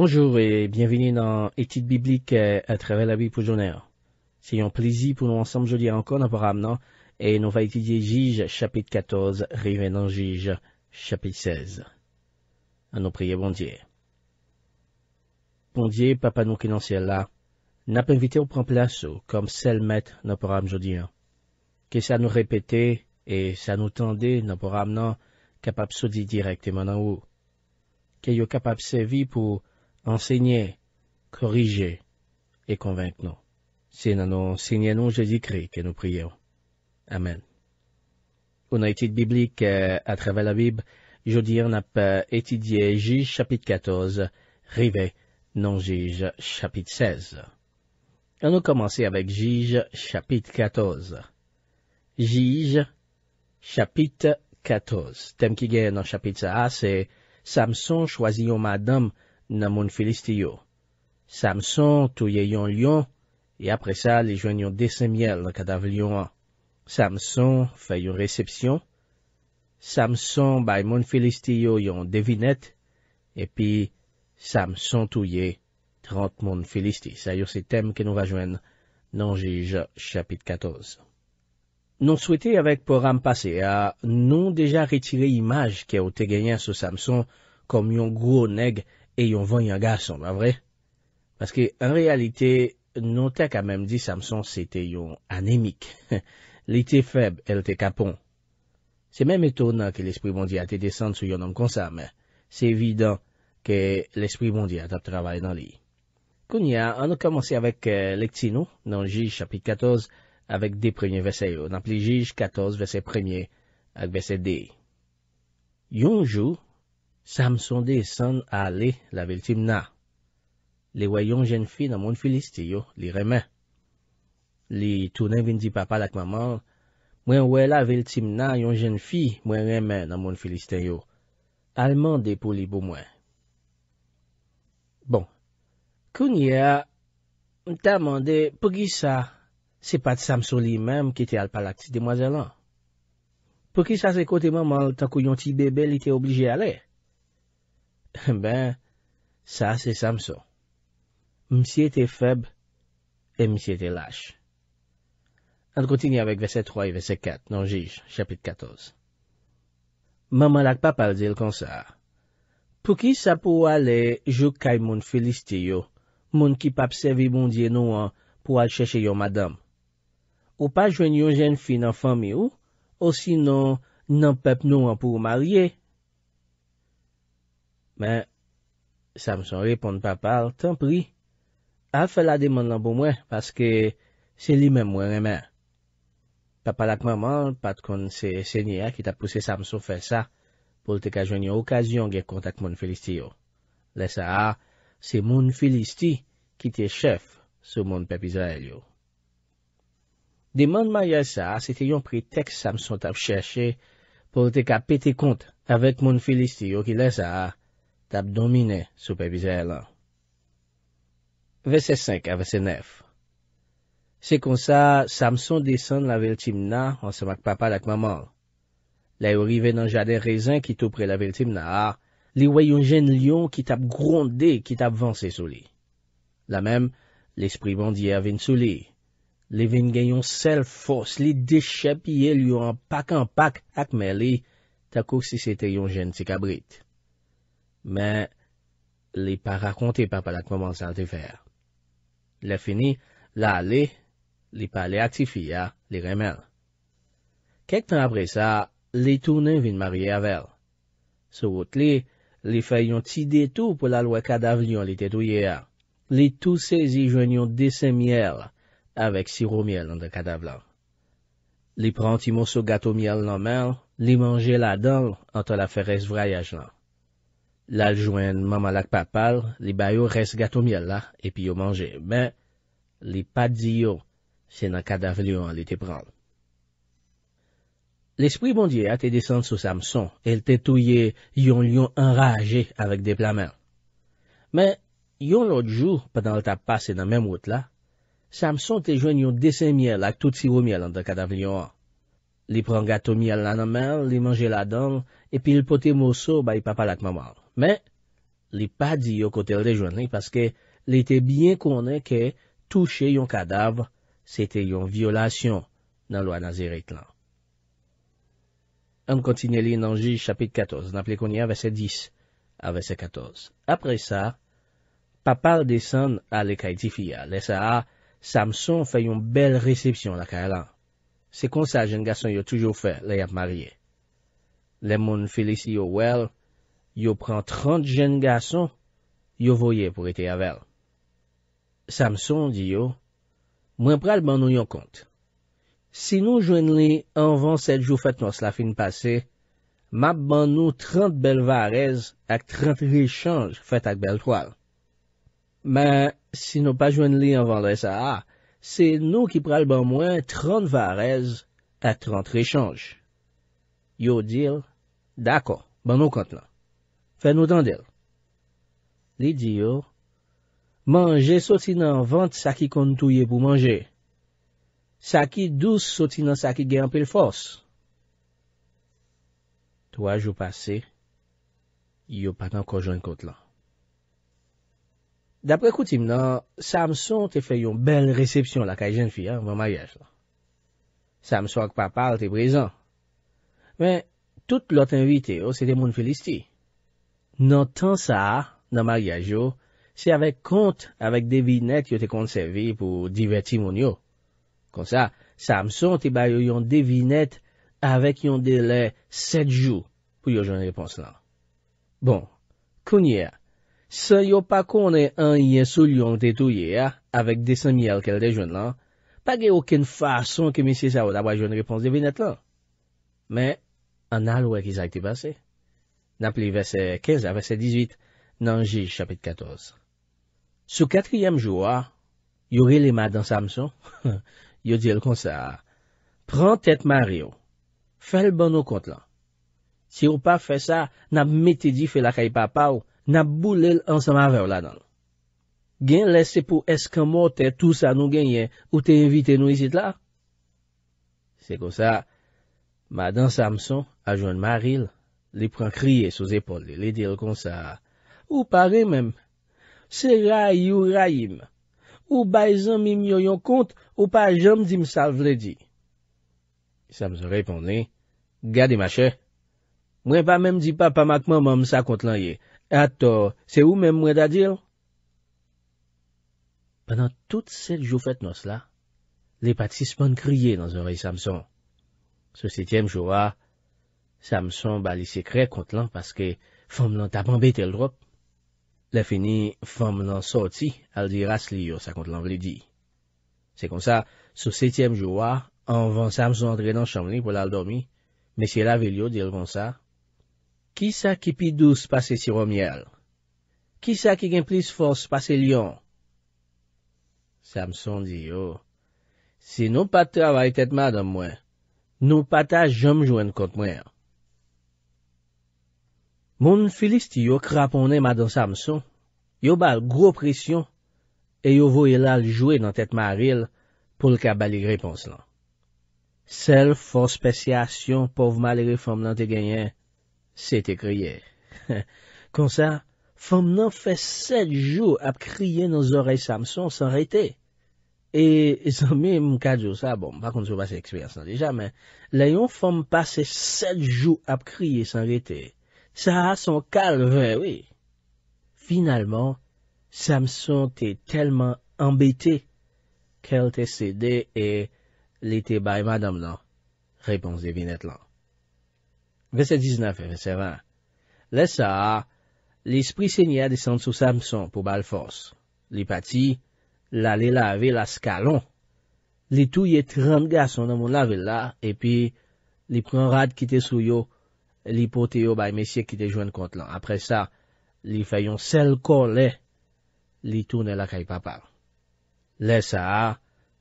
Bonjour et bienvenue dans Étude biblique euh, à travers la Bible pour journée. C'est un plaisir pour nous ensemble aujourd'hui encore dans programme, Et nous va étudier Juge chapitre 14, revenant Juge chapitre 16. À nous prier, bon Dieu. Bon Dieu, papa nous qui dans ciel là, n'a pas invité au prendre place comme celle maître dans programme jeudi. Hein. Que ça nous répétait et ça nous tendait dans programme non, capable de se dire directement en haut. Que capable de servir pour Enseignez, corrigez et convainc-nous. C'est dans nos Seigneur Jésus-Christ que nous prions. Amen. On a étude biblique euh, à travers la Bible. Jeudi, on a euh, étudié Juge chapitre 14, Rivet, non Juge chapitre 16. On a commencé avec Juge chapitre 14. Juge chapitre 14. Thème qui vient dans chapitre A, c'est Samson choisit une madame nan moun filistiyo. Samson touye yon lyon, e apre sa li jwen yon desem yel kada vlyon an. Samson fe yon resepsyon, Samson bay moun filistiyo yon devinet, epi Samson touye trant moun filistiyo. Sa yon se tem ke nou va jwen nan jige chapit 14. Non souite avek poran pase a non deja retile imaj ke ou te genyen sou Samson kom yon gro neg E yon vanyan gason, la vre? Paske, an realite, nou te kamem di Samson se te yon anemik. Li te feb, el te kapon. Se men metou nan ke l'esprit mondi a te descend sou yon an konsa, men se evidant ke l'esprit mondi a tap travay nan li. Kounia, an nou kamanse avèk l'ektsino nan jij chapit 14 avèk de premyen veseyo. Nan pli jij 14 vesey premyen ak vesey dey. Yon jou... Samson de san a le la vel tim na. Le wè yon jen fi nan moun filiste yo, li remen. Li tounen vin di papa lak maman, mwen wè la vel tim na yon jen fi mwen remen nan moun filiste yo. Alman de pou li pou mwen. Bon, kounye a, mta mande, pou ki sa se pati Samson li menm ki te alpalakti de mwazelan? Pou ki sa se kote maman tan kou yon ti bebe li te oblije ale? Ben, sa se samso. Msi ete feb, e msi ete lache. An kontini avik vese 3 vese 4, nan jish, chapit 14. Maman lak pa pal dil konsa. Pou ki sa pou ale jok kay moun felisti yo, moun ki pap sevi moun diye nou an pou al cheshe yo madame? Ou pa jwen yo jen fi nan fami yo, ou si nan nan pep nou an pou ou marye yo? Men, Samson reponde papal, tan pri, al fel la deman lan pou bon mwen, paske se li men mwen remen. Papal ak maman, pat kon se senye, ki ta puse Samson fè sa, pou te ka jwenye okasyon gen kontak moun felisti yo. Lesa a, se moun felisti ki te chef sou moun pep Israel yo. Deman mayel sa, se te yon pretex Samson ta f chèche, pou te ka pete kont avèk moun felisti yo ki lesa a, T'ap domine soupe vizè la. Vese 5 a vese 9 Se kon sa, Samson desan la vel timna an se mak papa lak maman. La yo rive nan jade rezin ki tou pre la vel timna a, li we yon jen lion ki tap gronde ki tap vansè souli. La mem, l'esprit bondier vin souli. Li vin gen yon sel fos li dechè piye li yo an pak an pak ak me li, ta kou si se te yon jen ti kabrit. men li pa rakonte pa palak moman san te fer. Le fini, la le, li pa le aktifi ya, li remen. Kek tan apre sa, li tounen vin marye avel. Sou wote li, li fayyon ti detou pou la lwa kadavlion li tetouye ya. Li tou sezi jwenyon dese miel, avek siro miel nan de kadavlan. Li pranti monsou gato miel nan men, li manje la don anta la feres vrayaj lan. Lal jwen mamalak papal, li bayo res gato myel la, e pi yo manje. Ben, li pad ziyo, se nan kadavlyon li te pran. L'esprit bondye a te desante sou Samson, el te touye yon yon enraje avik de plamen. Men, yon lot jou, penan l tap pase nan menmout la, Samson te jwen yon dese myel ak tout si womel an de kadavlyon an. Li pran gato myel nan anmel, li manje la don, e pi li pote moso bayi papalak mamal. Men, li pa di yo kote rejwenli paske li te bien konen ke touche yon kadavre se te yon violasyon nan lwa Naziret lan. An kontinye li nan J chapit 14. Naple konye avese 10 avese 14. Apre sa, papal desen ale kaytifi ya. Le sa a, Samson fe yon bel resepsyon la kay lan. Se konsa jen gason yo toujou fe le yap marye. Le moun felisi yo wel. Yo pran 30 jen gason, yo voye pou ete avel. Samson di yo, mwen ah, pral ban nou yon kont. Si nou jwen li anvan 7 jou fèt nan slafin pase, map ban nou 30 bel varez ak 30 rechange fèt ak bel toal. Men, si nou pa jwen li anvan lè sa a, se nou ki pral ban mwen 30 varez ak 30 rechange. Yo dil, dako, ban nou kont lan. Fè nou tan del. Li di yo, manje soti nan vant sa ki kon touye pou manje. Sa ki dous soti nan sa ki gen apil fos. Toa jou pase, yo patan kojon kote lan. Dapre koutim nan, Samson te fè yon bel resepsyon la kajen fi, an vwa mayesh la. Samson ak pa pal te brezan. Men, tout lot invite yo, oh, se de moun felisti. Nan tan sa, nan maryaj yo, se avek kont avek devinet yo te konservi pou diverti moun yo. Kon sa, sa mson te bayo yon devinet avek yon dele 7 jou pou yo joun repons lan. Bon, kounye, se yo pa kone an ye soulyon te touye ya, avek de semye alkele de joun lan, pa ge ouken fason ke misi sa wad avwa joun repons devinet lan. Me, an alwe ki zay te pase. na pli vese 15 a vese 18 nan J chapit 14. Sou katriyem jouwa, yo rile ma dan Samson, yo di el kon sa, pran tet ma ril, fel ban nou kont lan. Si ou pa fe sa, nan meti di fe la kay pa pa ou, nan boule l ansan ma ver la nan. Gen lese pou eske mo te tout sa nou genye, ou te invite nou isit la? Se kon sa, ma dan Samson a joun ma ril, li pran kriye sou zepol, li li dir kon sa. Ou pare mem, se ray ou ray im, ou bay zan mi myo yon kont, ou pa jom di msal vle di. Samson repon li, gade machè, mwen pa mem di pa pa makman mwen msa kont lan ye, ato, se ou mem mwen da dir? Pendan tout set jou fèt nos la, li pati seman kriye nan zan ray Samson. Se setyem jowa, Samson bali sekre kont lan paske fom lan tapan bete lrop. Le fini, fom lan soti al diras liyo sa kont lan li di. Se kon sa, sou setyem jouwa, anvan Samson andre nan chanli pou la al dormi, mesye la vil yo dir kon sa, ki sa ki pi dou se pase si romyel? Ki sa ki gen plis fos se pase lion? Samson di yo, oh, se nou pata avay tet madan mwen, nou pata jom jwen kont mwen. Moun filist yo kraponem adan Samson, yo bal gro presyon, e yo voye lal jwe nan tet ma ril pou lka bali gripons lan. Sel fonspesyasyon pouv maleri fom nan te genyen, se te kriye. Kon sa, fom nan fe set jou ap kriye nan zorey Samson san rete. E zan e mi mkajou sa, bon, bakon sou basi eksperyansan deja, men, layon fom pase set jou ap kriye san rete, Saha son kalve, wè, wè. Finalman, Samson te telman embete, kel te sede e li te bay madam nan, repons de vin et lan. Vese 19 et vese 20. Le Saha, li spri senye a desante sou Samson pou bal fons. Li pati, la li lave la skalon. Li tou ye tremga son nan moun lave la, e pi li pran rad kite sou yo, Li pote yo bay mesye ki te jwen kont lan. Apre sa, li fayon selko le, li toune la kay papar. Le sa,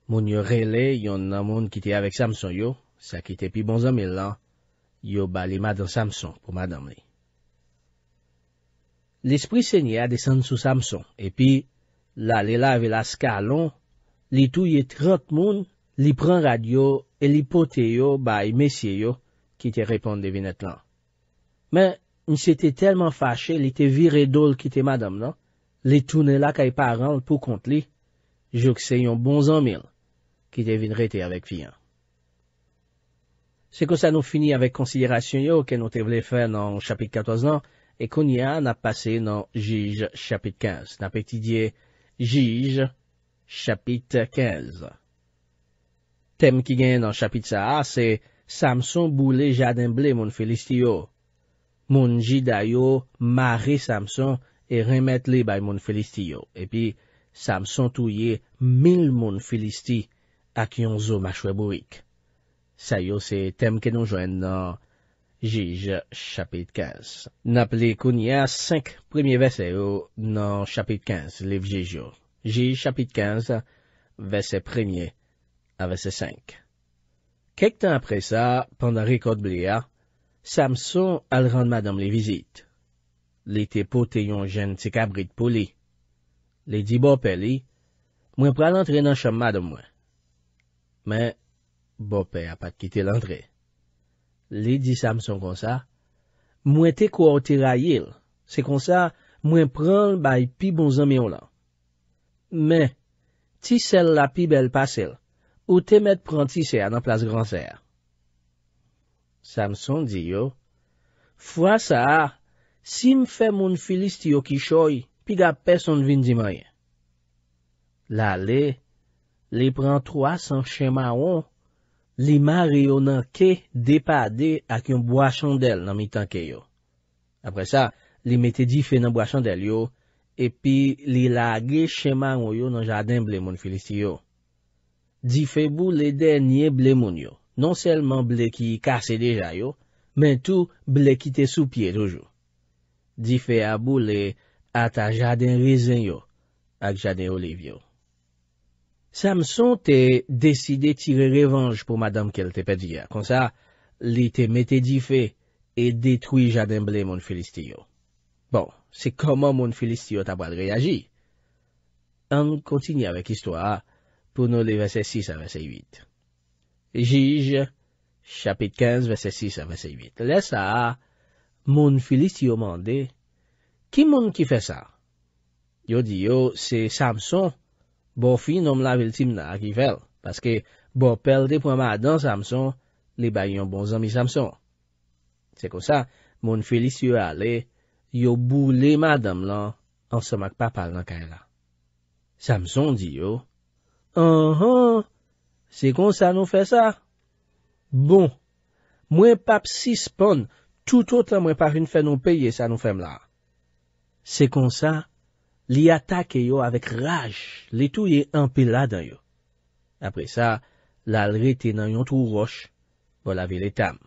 moun yo rele, yon nan moun ki te avek Samson yo. Sa ki te pi bon zanmil lan, yo ba li madan Samson pou madan li. Li spri senye a desen sou Samson. E pi, la li la ve la ska lon, li touye trent moun, li pran radyo, e li pote yo bay mesye yo ki te repon devinet lan. Men, ni se te telman fache li te vire dol ki te madam nan, li toune la kay paran pou kont li, jok se yon bon zanmil ki te vin rete avek fiyan. Se kon sa nou fini avek konsiderasyon yo ke nou te vle fe nan chapit 14 nan, e kon ya nan pase nan jij chapit 15. Na peti diye, jij chapit 15. Tem ki gen nan chapit sa a, se Samson boule jadenble moun felisti yo. moun ji dayo ma re Samson e remet li bay moun felisti yo. Epi, Samson touye mil moun felisti ak yon zomachwe bou wik. Sayo se tem ke nou jwen nan Jij chapit 15. Nap li koun ya 5 premye vese yo nan chapit 15 liv Jij yo. Jij chapit 15 vese premye avese 5. Kek tan apre sa, pandan rekod bli ya, Samson al rande madame li vizite. Li te pote yon jen tse kabrit pou li. Li di bope li, mwen pral antre nan chan madame mwen. Men, bope apakite lantre. Li di Samson konsa, mwen te kwa otira yil, se konsa mwen pral bay pi bon zami yon lan. Men, ti sel la pi bel pasel, ou te met pranti se anan plas granser. Samson di yo, fwa sa, si m fè moun filist yo ki choy, pi ga pe son vin di mayen. La le, li pran troas an chema won, li mare yo nan ke depade ak yon bwa chandel nan mi tanke yo. Apre sa, li mette di fè nan bwa chandel yo, e pi li lage chema won yo nan jaden ble moun filist yo. Di fè bou le denye ble moun yo. Non selman ble ki kase deja yo, men tou ble ki te sou pie dojou. Di fe abou le ata jaden rezen yo ak jaden oliv yo. Samson te deside tire revanj pou madame kel te pedi ya. Kon sa, li te mette di fe e detwi jaden ble moun filistiyo. Bon, se koman moun filistiyo tabwa de reagi? An kontini avek istwa pou nou le vese 6 avese 8. Jige, chapit 15, vese 6, vese 8. Le sa, moun felis yo mande, ki moun ki fe sa? Yo di yo, se Samson, bo fi nom la viltim la ki fel, paske bo pel de pou a madan Samson, li bayon bon zami Samson. Se ko sa, moun felis yo ale, yo bou le madan lan, an se mak pa palan ka ela. Samson di yo, anhan, Se kon sa nou fe sa, bon, mwen pap si spon, tout otan mwen par yon fe nou peye sa nou fem la. Se kon sa, li atake yo avik raj, li tou ye anpe la dan yo. Apre sa, la lrete nan yon tou vosh, wala ve le tam.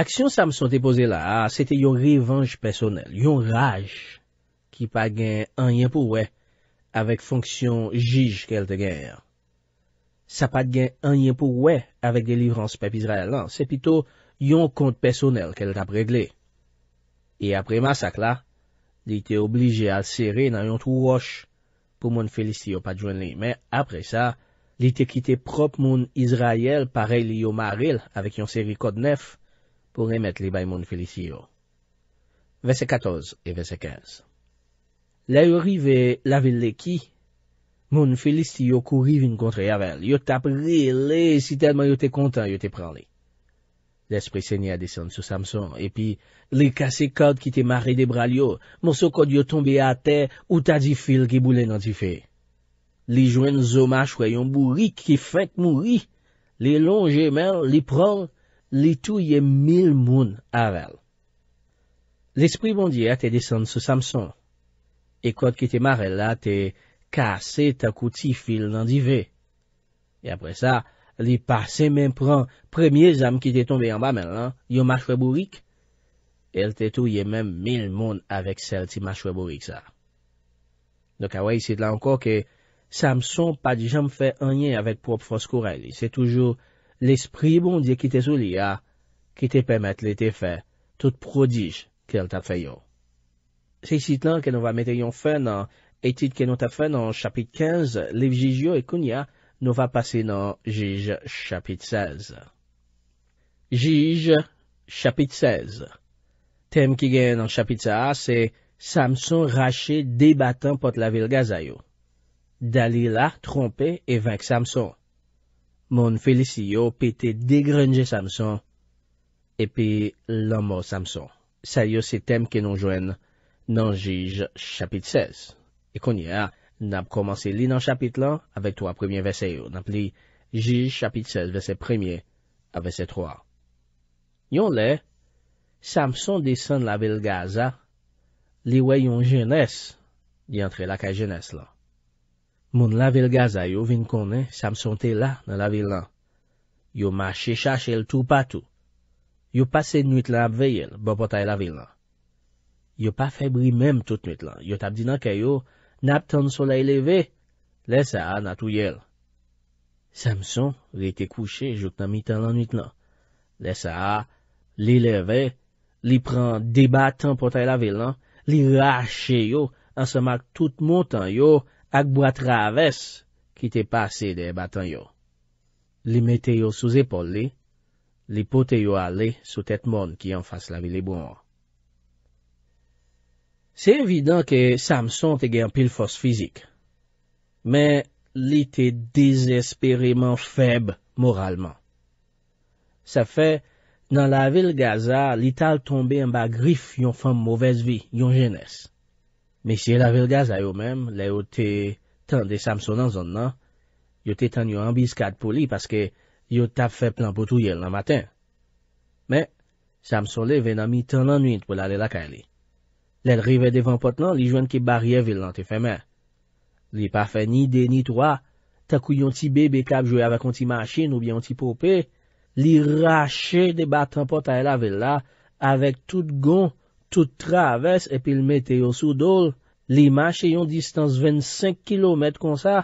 Aksyon sa mson te pose la, ah, se te yon revanj personel, yon raj, ki pa gen anyen pou we, avik fonksyon jij kel te gen yon. sa pat gen anyen pou we avèk de livrans pep Israel lan, se pito yon kont pesonel ke l tap regle. E apre masak la, li te oblije al seri nan yon tou wosh pou moun felisio pat jwen li, men apre sa, li te kite prop moun Israel pare li yo maril avèk yon seri kod nef pou remet li bay moun felisio. Vese 14 et vese 15 La yori ve la vil le ki, Moun felis ti yo kouri vin kontre avel, yo tapri li, si telman yo te kontan, yo te pran li. L'esprit se nye a desen sou Samson, e pi, li kase kod ki te mare de bralyo, monsou kod yo tombe a te, ou ta di fil ki boule nan ti fe. Li jwen zomache kwayon bouri ki fek mouri, li longe men, li pran, li touye mil moun avel. L'esprit bondye a te desen sou Samson, e kod ki te mare la, te... kase ta kouti fil nan di ve. E apre sa, li pase men pran, premye zanm ki te tombe yon ba men lan, yon machwe bourik, el te tou ye men mil moun avek sel ti machwe bourik sa. Dok a wey sit lan anko ke, sa m son pa di janm fe anyen avek prop foskouren li. Se toujou l'esprit bon diye ki te souli ya, ki te pemet li te fe, tout prodij ke el ta fe yon. Se sit lan ke nou va mete yon fe nan Etit ke nou ta fwen nan chapit 15, lev jijyo e kounya nou va pase nan jij chapit 16. Jij chapit 16. Tem ki gen nan chapit sa, se Samson rache debatan pot la vil gazayou. Dalila trompe evak Samson. Mon felisiyo pete degrenje Samson. Epi lomo Samson. Sa yo se tem ki nou jwen nan jij chapit 16. E konye a, nan ap komanse li nan chapit lan, avek 3 premiye vese yo, nan ap li J chapit 16 vese premiye avese 3. Yon le, Samson disen la vil gaza, li we yon jenese, li antre la kaj jenese lan. Moun la vil gaza yo vin konen, Samson te la nan la vil lan. Yo ma chesha chel tou patou. Yo pase nwit lan ap vey el, bo potay la vil lan. Yo pa febri menm tout nwit lan. Yo tab di nan ke yo, Nap ton soleil leve, le sa a natou yel. Samson li te kouche jout nan mitan lan nwit nan. Le sa a li leve, li pran de batan potay lave lan, li rache yo ansamak tout montan yo ak bwa traves ki te pase de batan yo. Li mete yo sou zepol li, li pote yo ale sou tet mon ki yon fase lave li bon an. Se evidant ke Samson te gen pil fos fizik, men li te desesperiman feb moralman. Se fe, nan la vil gaza, li tal tombe mba grif yon fam mwovez vi, yon jenese. Men si e la vil gaza yo men, le yo te tende Samson an zon nan, yo te tende yon ambiskad pou li, paske yo tap fe plan potou yel nan maten. Men, Samson le ven an mi tende an nwit pou la li lakay li. Lèd rive devan pot nan, li jwen ki barye vil nan te femen. Li pa fe ni de ni toa, ta kou yon ti bebe kab jwe avak yon ti machin ou bi yon ti popè, li rache de batan pot ay la vil la, avèk tout gon, tout traves, epi l meteo sou dol, li mache yon distans 25 kilomet kon sa,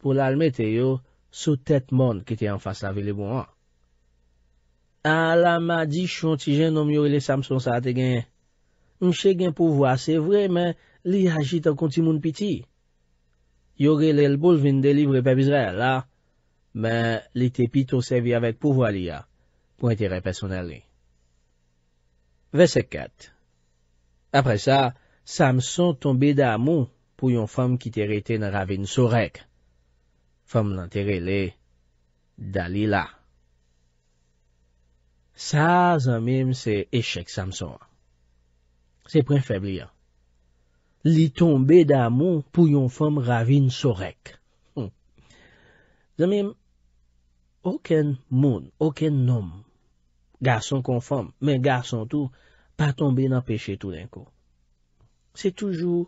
pou lal meteo sou tet mon ki te an fas la vil e bon an. A la ma di chwantijen nom yore le samson sa te genye. Mche gen pouvoa se vre, men li hajit an konti moun piti. Yore li el bol vin delivre pe bizre, la, men li te pito se vi avet pouvoa li a, pou interè personel li. Vese 4 Apre sa, Samson tombe da amou pou yon fom ki terete nan ravin sourek. Fom lan terere li, dalila. Sa zanmim se eshek Samson an. Se pren febli an. Li tombe da moun pou yon fom ravine sorek. Hmm. Zanmim, oken moun, oken nom. Garson kon fom, men garson tou, pa tombe nan peche tou denko. Se toujou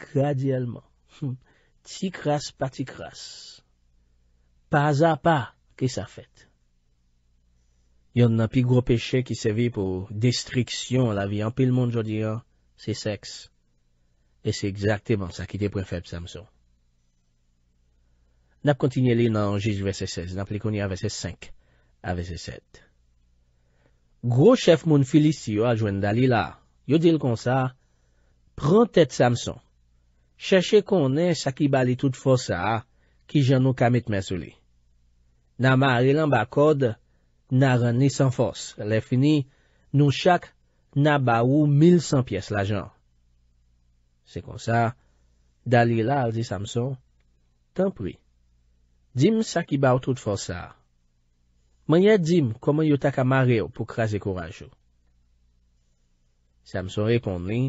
kradialman. Hmm. Ti kras pa ti kras. Paza pa ki sa fete. Yon nan pi gro peche ki sevi pou destriksyon la vi an pi l moun jodi an, ah, se seks. E se exakteman sa ki te prefeb Samson. Nap kontinye li nan Jésus vese 16, nap li koni a vese 5, a vese 7. Gro chef moun filist yo a jwen dalila, yo dil kon sa, pran tet Samson, cheshe konen sa ki bali tout fosa a, ki jan nou kamit mesou li. Nan ma alilan ba kode, Na renni san fos, le fini, nou chak na ba ou 1100 piyes la jan. Se kon sa, Dalila al di Samson, Tanpoui, dim sa ki ba ou tout fos sa. Mwenye dim koman yo tak a mare ou pou krasi kouraj ou. Samson rekond li,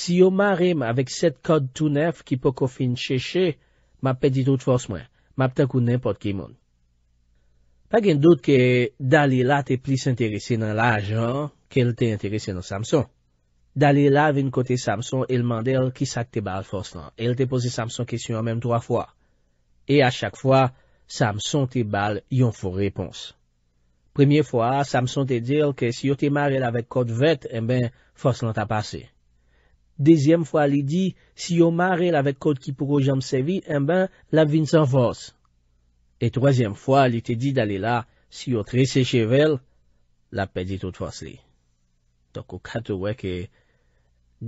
Si yo mare m avik set kod tou nef ki po kofin chè chè, ma pedi tout fos mwen, ma pte kou nepot ki moun. Pa gen dout ke Dalila te plis interese nan la ajan, ke el te interese nan Samson. Dalila vin kote Samson el mandel ki sak te bal foslan. El te pose Samson kesyon anmen 3 fwa. E a chak fwa, Samson te bal yon fwo repons. Premye fwa, Samson te dir ke si yo te mare lavek kote vet, en eh ben foslan ta pase. Dezyem fwa li di, si yo mare lavek kote ki pouro janm sevi, en eh ben lavin san fos. E troasyem fwa li te di dalila si yo krese chevel, la pedi tout fwans li. Toko kato weke,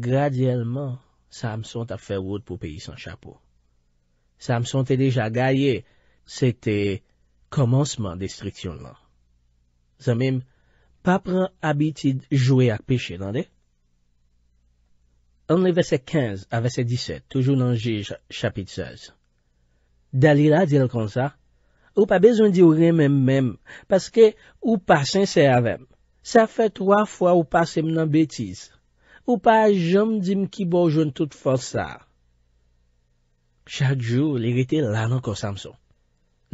gradyelman, sa amson ta fe wot pou peyi san chapo. Sa amson te deja gaye, se te komansman destriksyon lan. Zanmim, pa pran abitid jouye ak peche, dande? An li vese 15 a vese 17, toujou nan jige chapit 16. Dalila di l kon sa, Ou pa bezon di ou remem mem, paske ou pa sensè avèm. Sa fè troa fwa ou pa sem nan betis. Ou pa jom dim ki bojoun tout fò sa. Chadjou li rete lan anko Samson.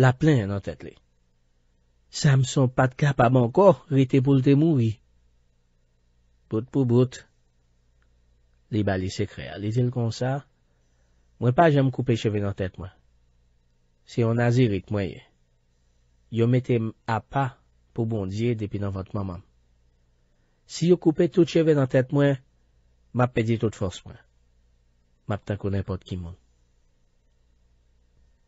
La plen an an tèt li. Samson pat kap ab anko rete pou lte moui. Bout pou bout. Li bali sekre alizil kon sa. Mwen pa jom koupe cheve nan tèt mwen. Se yon nazi rete mwen ye. yo mette ap pa pou bondye depi nan vat mamam. Si yo koupe tout cheve nan tet mwen, map pedi tout fos mwen. Map ta konen pot ki moun.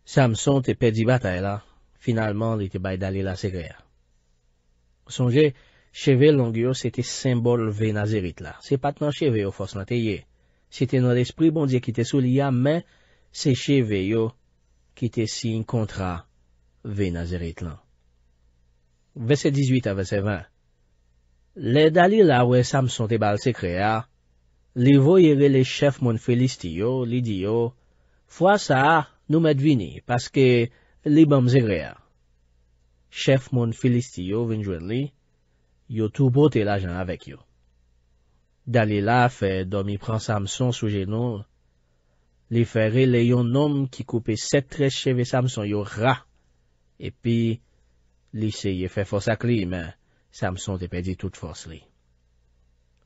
Samson te pedi batay la, finalman li te bay dalil la segre. Sonje, cheve longyo se te sembol ve nazerit la. Se pat nan cheve yo fos natye. Se te nan espri bondye ki te sou liya, men se cheve yo ki te si kontra Ve Nazerit lan. Vese 18 a vese 20. Le Dalila we Samson te bal sekrea, li voye ve le chef moun Felistiyo, li di yo, fwa sa nou mèdvini, paske li bom zekrea. Chef moun Felistiyo vingjwen li, yo tou bote la jan avek yo. Dalila fe domi pran Samson sou geno, li fere le yon nom ki koupe setrecheve Samson yo ra, Epi, li seye fè fòs akli, men, Samson te pedi tout fòs li.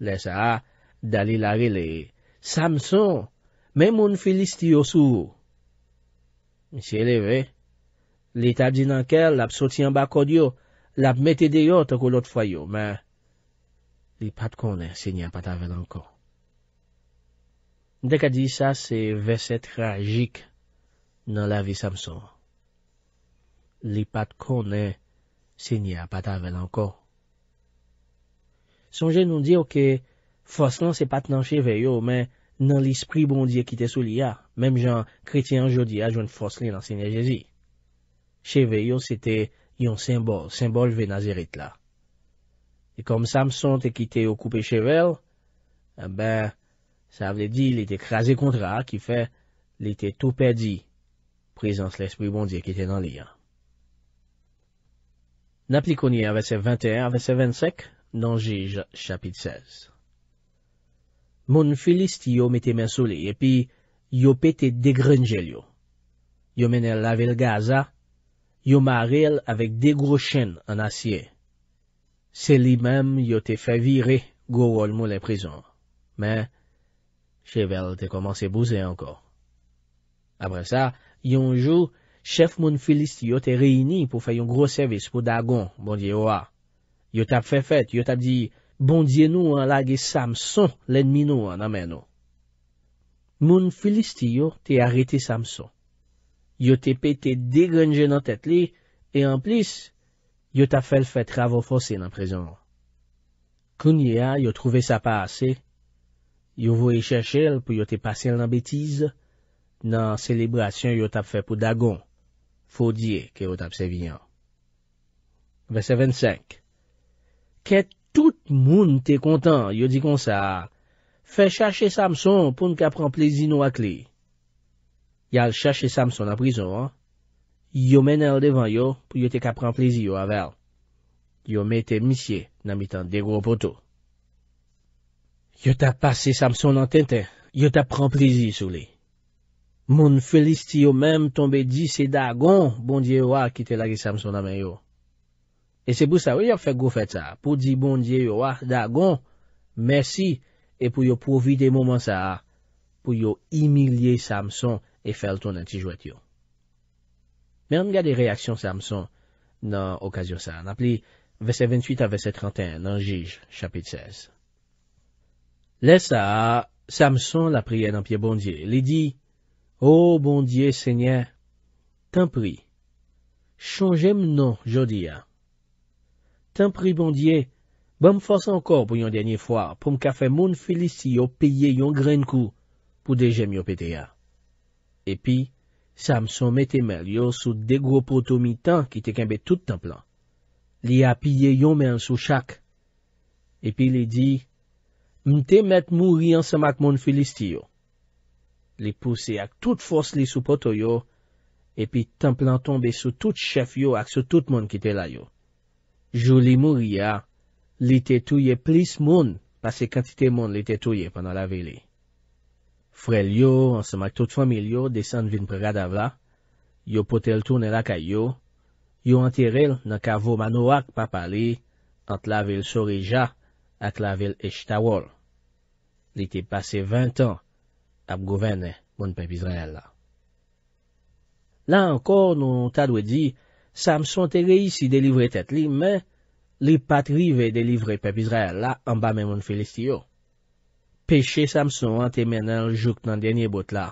Le sa, Dalil a rele, «Samson, men moun felisti yo sou!» Si eleve, li tabdi nan ker, lap soti an bako diyo, lap mette deyo, toko lot fwayo, men, li pat konen, se nye pat avè nan kon. Dek a di sa, se vesè tragik nan la vi Samson. Li pat konen, se nye apat avèl anko. Sonje nou diyo ke foslan se pat nan cheveyo, men nan l'espri bondye ki te sou li ya. Mem jan, kretien jodi a joun fosli nan se nye jezi. Cheveyo, se te yon sembol, sembol venazerit la. E kom sa mson te ki te yo koupe chevel, e ben, sa vle di, li te krasi kontra, ki fe, li te tou perdi, prezans l'espri bondye ki te nan li ya. à verset 21, verset 25, dans Jige, chapitre 16. Mon filiste yo mette et puis, « puis yo pete degrenjel yo. Yo la ville Gaza, yo avec des gros chen en acier. C'est lui-même yo te fait virer go rol prison. Mais, prison. « Mais, « chevel te commencé bouser encore. « Après ça, « yon jour. Chèf moun filist yo te reyni pou fè yon gros servis pou Dagon, bondye yo a. Yo tap fè fèt, yo tap di, bondye nou an lage Samson, lèdmi nou an amè nou. Moun filist yo te arete Samson. Yo te pète degrenje nan tèt li, e an plis, yo tap fè l fèt ravofose nan prezon. Koun ye a, yo trouve sa pa ase. Yo vwe chèche l pou yo te pase l nan betize, nan selebrasyon yo tap fè pou Dagon. Fou diye ke yo tap se vinyan. Vese 25 Ke tout moun te kontan yo di kon sa, fe chache Samson pou n ka pran plezi nou ak li. Yal chache Samson a prizon, yo men el devan yo pou yo te ka pran plezi yo aval. Yo me te misye nan mitan de gro poto. Yo tap pase Samson nan tenten, yo tap pran plezi sou li. Moun felist yo menm tombe di se dagon bondye yo a ki te lage Samson nan men yo. E se pou sa ou yo fek go fet sa, pou di bondye yo a dagon, mersi, e pou yo pouvi de mouman sa a, pou yo imilye Samson e fel ton entij wet yo. Men an gade reaksyon Samson nan okasyon sa a, nan pli vese 28 a vese 31 nan Jij, chapit 16. Le sa a, Samson la priye nan piye bondye, li di, Oh, bon diye, sènyè, tan pri, chanjèm nou jodi ya. Tan pri, bon diye, ban m fòs ankor pou yon dènyè fwa pou m ka fè moun filistiyo piye yon gren kou pou de jèm yon pète ya. Epi, sa m son mette mèl yo sou degro poto mi tan ki te kèmbe tout tan plan. Li a piye yon mèl sou chak. Epi li di, m te mette mouri an semak moun filistiyo. li pouse ak tout fos li sou poto yo, epi tan plan tombe sou tout chef yo ak sou tout moun ki te la yo. Jou li mou ria, li te touye plis moun, pase kantite moun li te touye panan la vele. Fre li yo, ansan mak tout fomil yo, desen vin prerad avla, yo potel toune lak a yo, yo anteril nan kavou manou ak papa li, ant la vel Sorija, at la vel Echtawal. Li te pase vint an, ap gouvene moun pep Izrael la. La ankor nou ta dwe di, Samson te reisi delivre tet li, men, li patri ve delivre pep Izrael la anba men moun Felistio. Peche Samson an te menen ljouk nan denye bot la.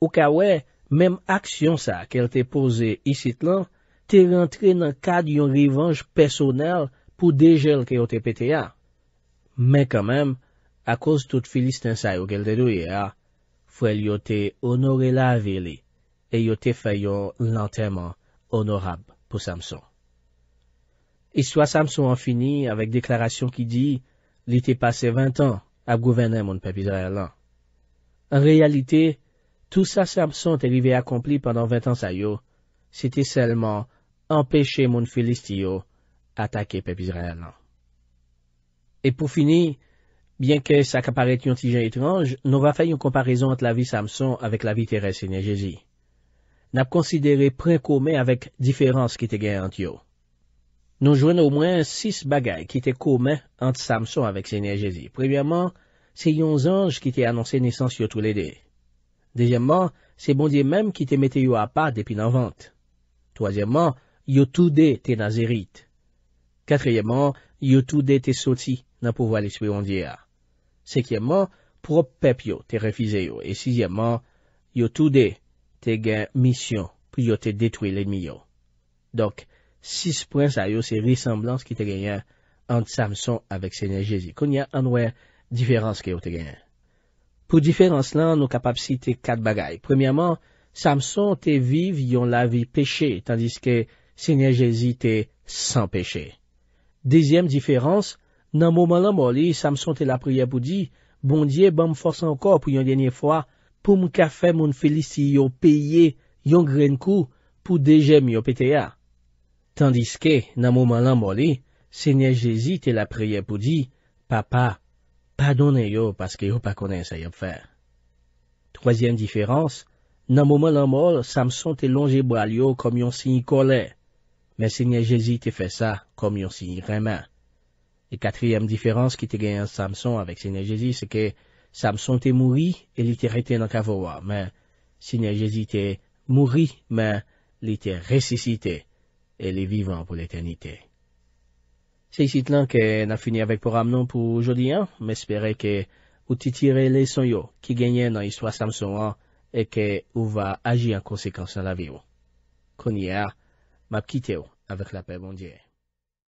Ou ka we, menm aksyon sa ke l te pose isit lan, te rentre nan kad yon revanj pesonel pou dejel ke yo te pete ya. Men kan menm, a koz tout Felistin sa yo ke l te doye ya, fwel yo te onore la avili, e yo te fayon honorable pou Samson. soit Samson an fini avec déclaration qui dit « Il était passé 20 ans à gouverner mon peuple Israel En réalité, tout ça Samson te accompli pendant vingt 20 ans sa yo, c'était seulement empêcher mon moun attaquer atake pep et pour Bien ke sak aparet yon tijen itranj, nou va fay yon komparizon at la vi Samson avèk la vi terè Sénégési. Nap konsidere pre komè avèk diferans ki te gen antyo. Nou jwenn ou mwen 6 bagay ki te komè anty Samson avèk Sénégési. Prevyèman, se yon zanj ki te anonsen nesans yo toulède. Dezyèman, se bondye mèm ki te mette yo apat depi nan vant. Tozyèman, yo toude te nazerit. Kateryèman, yo toude te soti nan pouvali spè yon diya. Sekyemman, propep yo te refize yo. E sisyemman, yo toude te gen misyon pou yo te detwil enmi yo. Donk, sis poen sa yo se risamblans ki te genyen ant Samson avek Senergesi. Konye anwe, diferans ki yo te genyen. Po diferans lan, nou kapapsi te kat bagay. Premyaman, Samson te viv yon lavi peche, tandis ke Senergesi te san peche. Dezyem diferans, Nan mouman lan moli, sa mson te la priye pou di, bondye ban mfors anko pou yon denye fwa pou mka fe moun felisi yo peye yon gren kou pou deje myo pete ya. Tandiske, nan mouman lan moli, se nye jezi te la priye pou di, papa, padone yo paske yo pa konen sa yo pfe. Trozyen diferans, nan mouman lan mol, sa mson te longebo al yo kom yon sinye kole, men se nye jezi te fe sa kom yon sinye reman. E katriyem diferans ki te genyen Samson avèk Sine Jezi se ke Samson te mouri e li te rete nan kavowa, men Sine Jezi te mouri men li te resisite e li vivan pou l'eternite. Se y sit lan ke nan fini avèk pou ramnon pou jodi an, men espere ke ou te tire le son yo ki genyen nan histwa Samson an e ke ou va agi an konsekans nan la vi ou. Konye a, map kite ou avèk la pe bon diye.